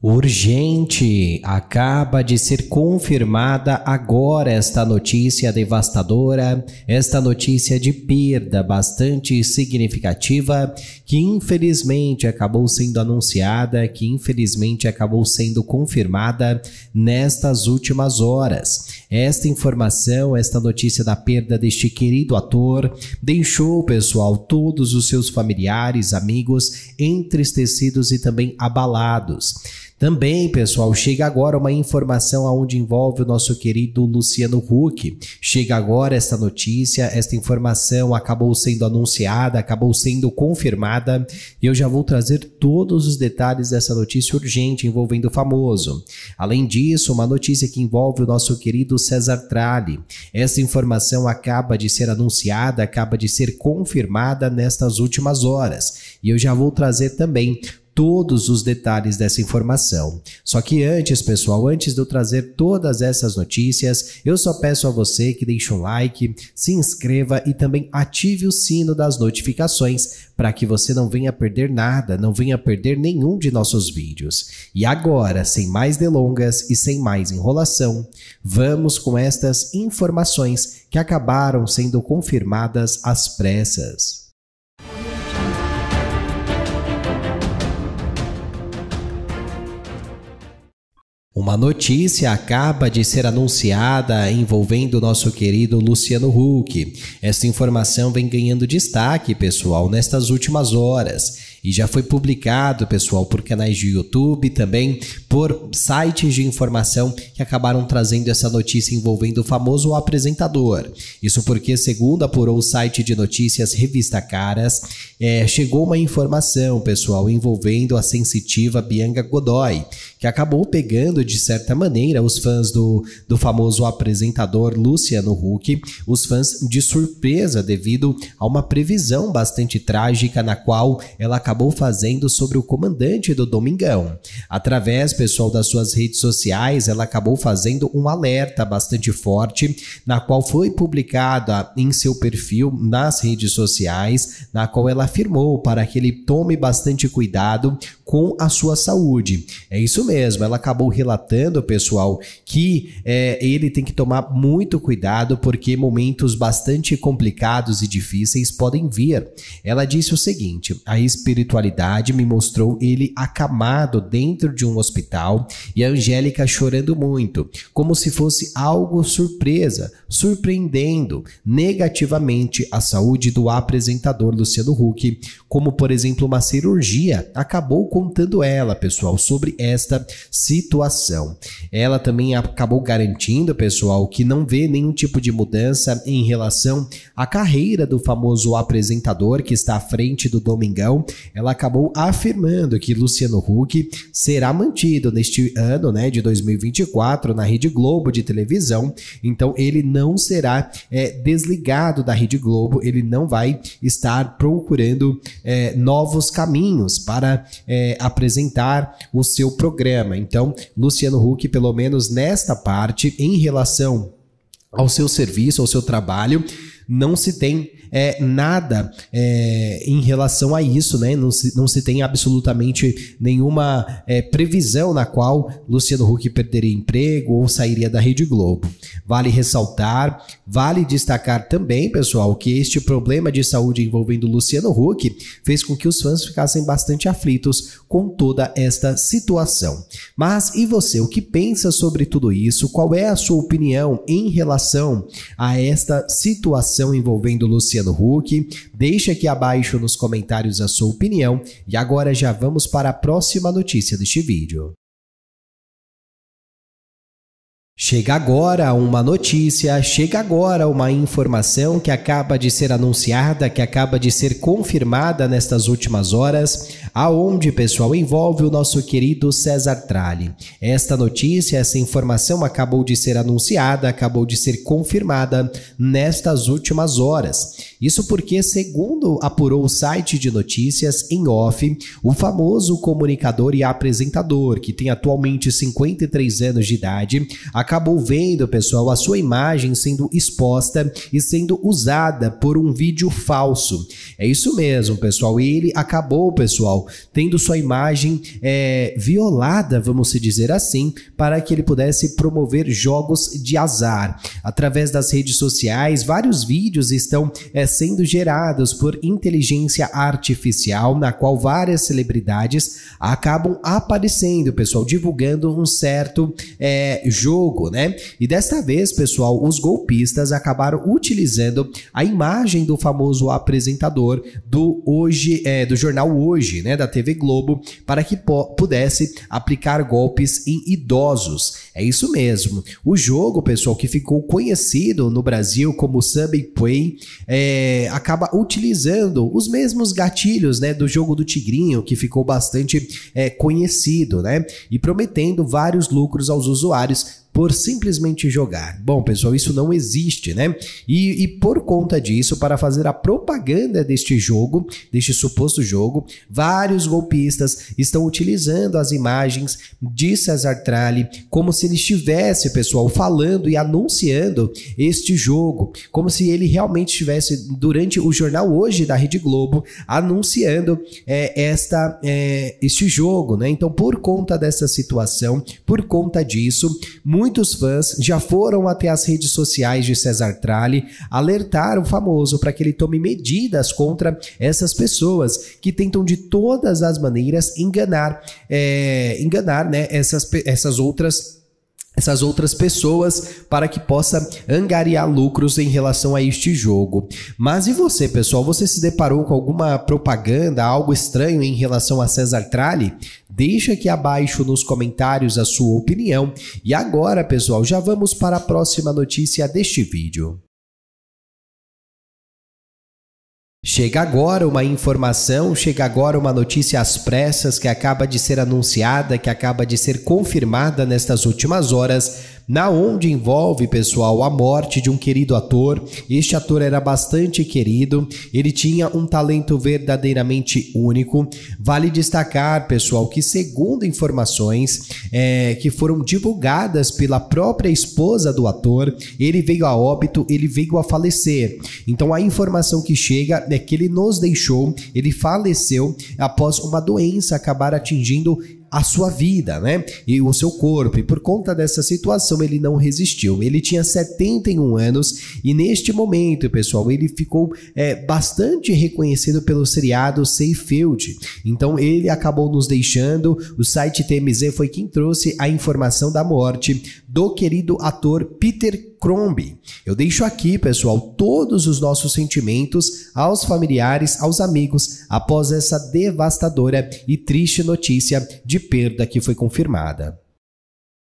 Urgente! Acaba de ser confirmada agora esta notícia devastadora, esta notícia de perda bastante significativa, que infelizmente acabou sendo anunciada, que infelizmente acabou sendo confirmada nestas últimas horas. Esta informação, esta notícia da perda deste querido ator, deixou, pessoal, todos os seus familiares, amigos entristecidos e também abalados. Também, pessoal, chega agora uma informação aonde envolve o nosso querido Luciano Huck. Chega agora esta notícia, esta informação acabou sendo anunciada, acabou sendo confirmada, e eu já vou trazer todos os detalhes dessa notícia urgente envolvendo o famoso. Além disso, uma notícia que envolve o nosso querido César Tralli. Essa informação acaba de ser anunciada, acaba de ser confirmada nestas últimas horas, e eu já vou trazer também todos os detalhes dessa informação. Só que antes, pessoal, antes de eu trazer todas essas notícias, eu só peço a você que deixe um like, se inscreva e também ative o sino das notificações para que você não venha perder nada, não venha perder nenhum de nossos vídeos. E agora, sem mais delongas e sem mais enrolação, vamos com estas informações que acabaram sendo confirmadas às pressas. Uma notícia acaba de ser anunciada envolvendo nosso querido Luciano Huck. Esta informação vem ganhando destaque, pessoal, nestas últimas horas e já foi publicado, pessoal, por canais de YouTube, também por sites de informação que acabaram trazendo essa notícia envolvendo o famoso apresentador. Isso porque, segundo apurou o site de notícias Revista Caras, é, chegou uma informação, pessoal, envolvendo a sensitiva Bianca Godoy, que acabou pegando, de certa maneira, os fãs do, do famoso apresentador Luciano Huck, os fãs de surpresa devido a uma previsão bastante trágica na qual ela acabou fazendo sobre o comandante do Domingão. Através, pessoal, das suas redes sociais, ela acabou fazendo um alerta bastante forte, na qual foi publicada em seu perfil nas redes sociais, na qual ela afirmou para que ele tome bastante cuidado com a sua saúde. É isso mesmo, ela acabou relatando, pessoal, que é, ele tem que tomar muito cuidado porque momentos bastante complicados e difíceis podem vir. Ela disse o seguinte: a espiritualidade me mostrou ele acamado dentro de um hospital e a Angélica chorando muito, como se fosse algo surpresa, surpreendendo negativamente a saúde do apresentador Luciano Huck, como por exemplo uma cirurgia acabou com contando ela, pessoal, sobre esta situação. Ela também acabou garantindo, pessoal, que não vê nenhum tipo de mudança em relação à carreira do famoso apresentador que está à frente do Domingão. Ela acabou afirmando que Luciano Huck será mantido neste ano, né, de 2024, na Rede Globo de televisão. Então ele não será é, desligado da Rede Globo, ele não vai estar procurando é, novos caminhos para é, apresentar o seu programa. Então, Luciano Huck, pelo menos nesta parte, em relação ao seu serviço, ao seu trabalho, não se tem é, nada é, em relação a isso, né? Não se, não se tem absolutamente nenhuma é, previsão na qual Luciano Huck perderia emprego ou sairia da Rede Globo. Vale ressaltar, vale destacar também, pessoal, que este problema de saúde envolvendo Luciano Huck fez com que os fãs ficassem bastante aflitos com toda esta situação. Mas e você, o que pensa sobre tudo isso? Qual é a sua opinião em relação a esta situação? votação envolvendo Luciano Huck. Deixe aqui abaixo nos comentários a sua opinião e agora já vamos para a próxima notícia deste vídeo. Chega agora uma notícia, chega agora uma informação que acaba de ser anunciada, que acaba de ser confirmada nestas últimas horas, aonde, pessoal, envolve o nosso querido César Tralli. Esta notícia, essa informação acabou de ser anunciada, acabou de ser confirmada nestas últimas horas. Isso porque, segundo apurou o site de notícias em off, o famoso comunicador e apresentador, que tem atualmente 53 anos de idade, acabou vendo, pessoal, a sua imagem sendo exposta e sendo usada por um vídeo falso. É isso mesmo, pessoal. E ele acabou, pessoal, tendo sua imagem é, violada, vamos se dizer assim, para que ele pudesse promover jogos de azar. Através das redes sociais, vários vídeos estão é, sendo gerados por inteligência artificial, na qual várias celebridades acabam aparecendo, pessoal, divulgando um certo é, jogo né? E desta vez, pessoal, os golpistas acabaram utilizando a imagem do famoso apresentador do hoje, é, do jornal Hoje, né, da TV Globo, para que pudesse aplicar golpes em idosos. É isso mesmo. O jogo, pessoal, que ficou conhecido no Brasil como Subway, é, acaba utilizando os mesmos gatilhos né, do jogo do Tigrinho, que ficou bastante é, conhecido, né? E prometendo vários lucros aos usuários por simplesmente jogar. Bom, pessoal, isso não existe, né? E, e, por conta disso, para fazer a propaganda deste jogo, deste suposto jogo, vários golpistas estão utilizando as imagens de Cesar Trali como se ele estivesse, pessoal, falando e anunciando este jogo, como se ele realmente estivesse durante o jornal hoje da Rede Globo anunciando é, esta é, este jogo, né? Então, por conta dessa situação, por conta disso, muitos fãs já foram até as redes sociais de Cesar Tralli alertar o famoso para que ele tome medidas contra essas pessoas que tentam de todas as maneiras enganar, é, enganar, né? Essas essas outras essas outras pessoas para que possa angariar lucros em relação a este jogo. Mas e você, pessoal? Você se deparou com alguma propaganda, algo estranho em relação a Cesar Trali? Deixa aqui abaixo nos comentários a sua opinião. E agora, pessoal, já vamos para a próxima notícia deste vídeo. Chega agora uma informação, chega agora uma notícia às pressas que acaba de ser anunciada, que acaba de ser confirmada nestas últimas horas na onde envolve, pessoal, a morte de um querido ator. Este ator era bastante querido, ele tinha um talento verdadeiramente único. Vale destacar, pessoal, que segundo informações é, que foram divulgadas pela própria esposa do ator, ele veio a óbito, ele veio a falecer. Então a informação que chega é que ele nos deixou, ele faleceu após uma doença acabar atingindo a sua vida, né? E o seu corpo. E por conta dessa situação, ele não resistiu. Ele tinha 71 anos e neste momento, pessoal, ele ficou é, bastante reconhecido pelo seriado Seyfeld. Então, ele acabou nos deixando. O site TMZ foi quem trouxe a informação da morte do querido ator Peter Crombie. Eu deixo aqui, pessoal, todos os nossos sentimentos aos familiares, aos amigos, após essa devastadora e triste notícia de perda que foi confirmada.